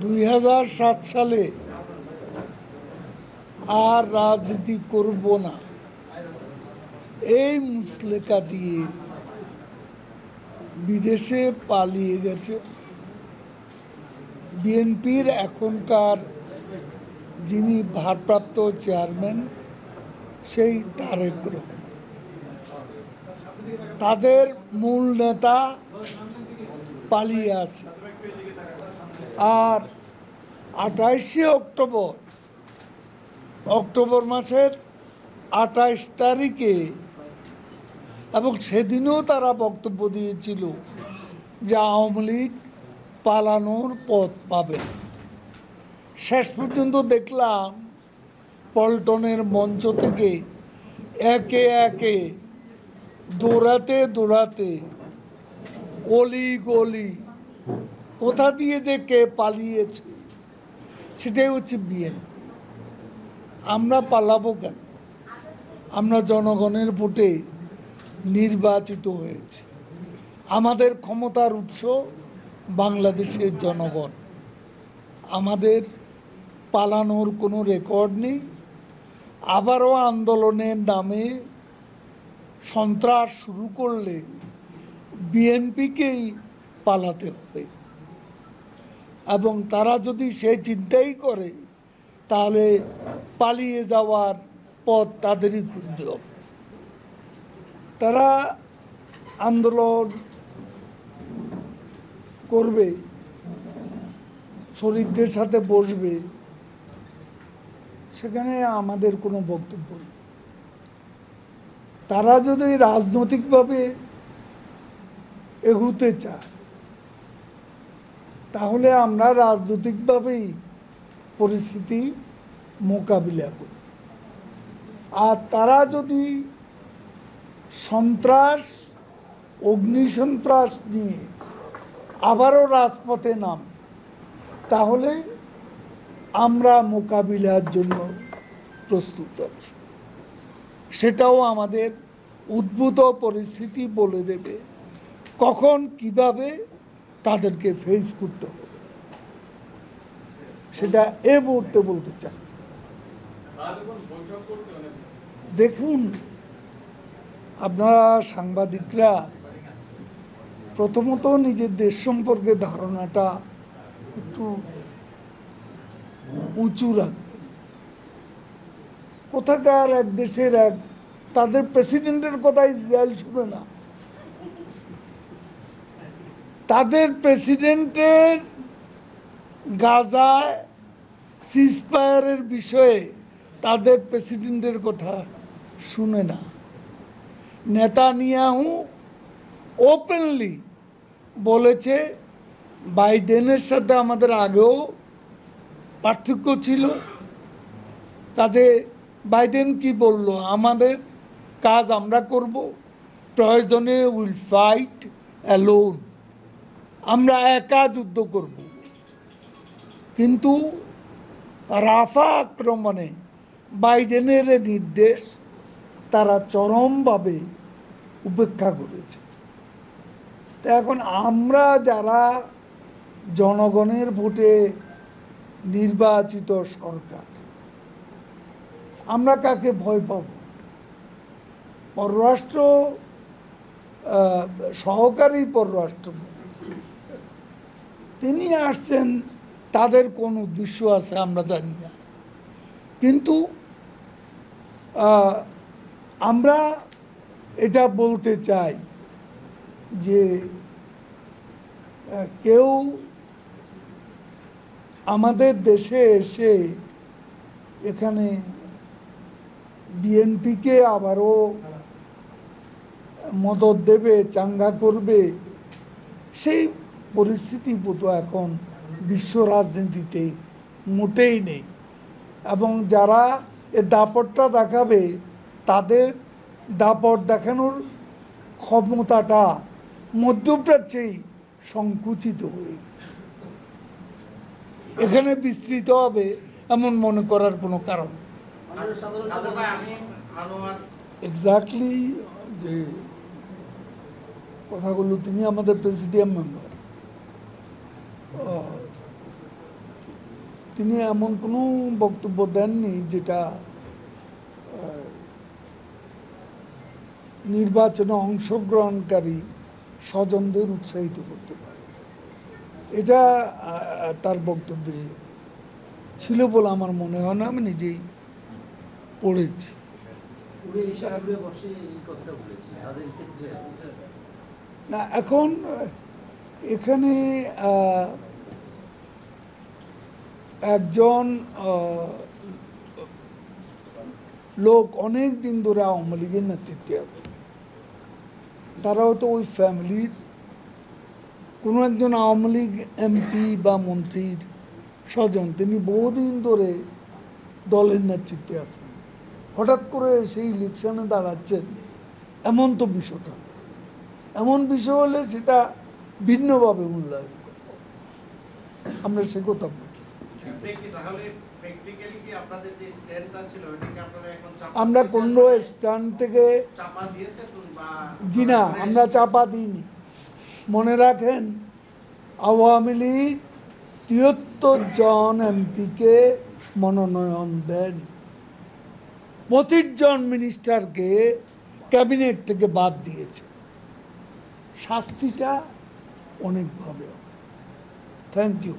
দুই সালে আর রাজনীতি করব না এই মুসলেকা দিয়ে বিদেশে পালিয়ে গেছে বিএনপির এখনকার যিনি ভারপ্রাপ্ত চেয়ারম্যান সেই তারেক তাদের মূল নেতা পালিয়ে আছে আর আঠাইশে অক্টোবর অক্টোবর মাসের আঠাইশ তারিখে এবং সেদিনও তারা বক্তব্য দিয়েছিল যে আওয়ামী লীগ পালানোর পথ পাবে শেষ পর্যন্ত দেখলাম পল্টনের মঞ্চ থেকে একে একে দৌড়াতে দৌড়াতে অলি গলি কোথা দিয়ে যে কে পালিয়েছে সেটাই হচ্ছে বিএনপি আমরা পালাবো কেন আমরা জনগণের ভোটে নির্বাচিত হয়েছি আমাদের ক্ষমতার উৎস বাংলাদেশের জনগণ আমাদের পালানোর কোনো রেকর্ড নেই আবারও আন্দোলনের নামে সন্ত্রাস শুরু করলে বিএনপিকেই পালাতে হবে এবং তারা যদি সেই চিন্তাই করে তাহলে পালিয়ে যাওয়ার পথ তাদেরই খুঁজতে হবে তারা আন্দোলন করবে শরীরদের সাথে বসবে সেখানে আমাদের কোনো বক্তব্য নেই তারা যদি রাজনৈতিকভাবে এগুতে চায় তাহলে আমরা রাজনৈতিকভাবেই পরিস্থিতি মোকাবিলা করি আর তারা যদি সন্ত্রাস অগ্নিসন্ত্রাস নিয়ে আবারও রাজপথে নাম তাহলে আমরা মোকাবিলার জন্য প্রস্তুত আছি সেটাও আমাদের উদ্ভূত পরিস্থিতি বলে দেবে কখন কিভাবে তাদেরকে ফেস করতে হবে সেটা এ মুহূর্তে বলতে চান দেখুন আপনারা সাংবাদিকরা প্রথমত নিজের দেশ সম্পর্কে ধারণাটা একটু উঁচু রাখবেন কোথাকার এক দেশের এক তাদের প্রেসিডেন্টের কথা ইসরায়েল শুনে না তাদের প্রেসিডেন্টের গাজায় সিজফায়ারের বিষয়ে তাদের প্রেসিডেন্টের কথা শুনে না নেতানিয়াহু ওপেনলি বলেছে বাইডেনের সাথে আমাদের আগেও পার্থক্য ছিল কাজে বাইডেন কি বলল আমাদের কাজ আমরা করব প্রয়োজনে উইল ফাইট অ্যালোন আমরা একা যুদ্ধ করব কিন্তু রাফা আক্রমণে বাইডেনের নির্দেশ তারা চরমভাবে উপেক্ষা করেছে তা এখন আমরা যারা জনগণের ভোটে নির্বাচিত সরকার আমরা কাকে ভয় পাব পররাষ্ট্র সহকারী পররাষ্ট্রমন্ত্রী তিনি আসছেন তাদের কোন উদ্দেশ্য আছে আমরা জানি না কিন্তু আমরা এটা বলতে চাই যে কেউ আমাদের দেশে এসে এখানে বিএনপিকে আবারও মদত দেবে চাঙ্গা করবে সেই পরিস্থিতি বোধ এখন বিশ্ব রাজনীতিতে মোটেই নেই এবং যারা এ দাপটটা দেখাবে তাদের দাপট দেখানোর ক্ষমতাটা মধ্যপ্রাচ্যেই সংকুচিত হয়ে গেছে এখানে বিস্তৃত হবে এমন মনে করার কোনো কারণ এক্স্যাক্টলি যে কথাগুলো তিনি আমাদের প্রেসিডিয়াম মেম্বার তিনি এমন কোনো বক্তব্য দেননি যেটা নির্বাচনে অংশগ্রহণকারী স্বজনদের উৎসাহিত করতে পারে এটা তার বক্তব্যে ছিল বলে আমার মনে হয় না আমি নিজেই পড়েছি না এখন এখানে একজন লোক অনেক দিন ধরে আওয়ামী লীগের নেতৃত্বে আছে তারাও তো ওই ফ্যামিলির কোনো একজন আওয়ামী লীগ এমপি বা মন্ত্রীর স্বজন তিনি বহুদিন ধরে দলের নেতৃত্বে আছেন হঠাৎ করে সেই ইলেকশনে দাঁড়াচ্ছেন এমন তো বিষয়টা এমন বিষয় হলে সেটা ভিন্নভাবে মূল্যায়ন করব আমরা সে কথা বলছি আমরা কোনো স্ট্যান্ড থেকে জি না আমরা চাপা দিইনি মনে রাখেন আওয়ামী লীগ তিয়াত্তর জন এমপিকে মনোনয়ন দেয়নি পঁচিশ জন মিনিস্টারকে ক্যাবিনেট থেকে বাদ দিয়েছে শাস্তিটা অনেকভাবে থ্যাংক ইউ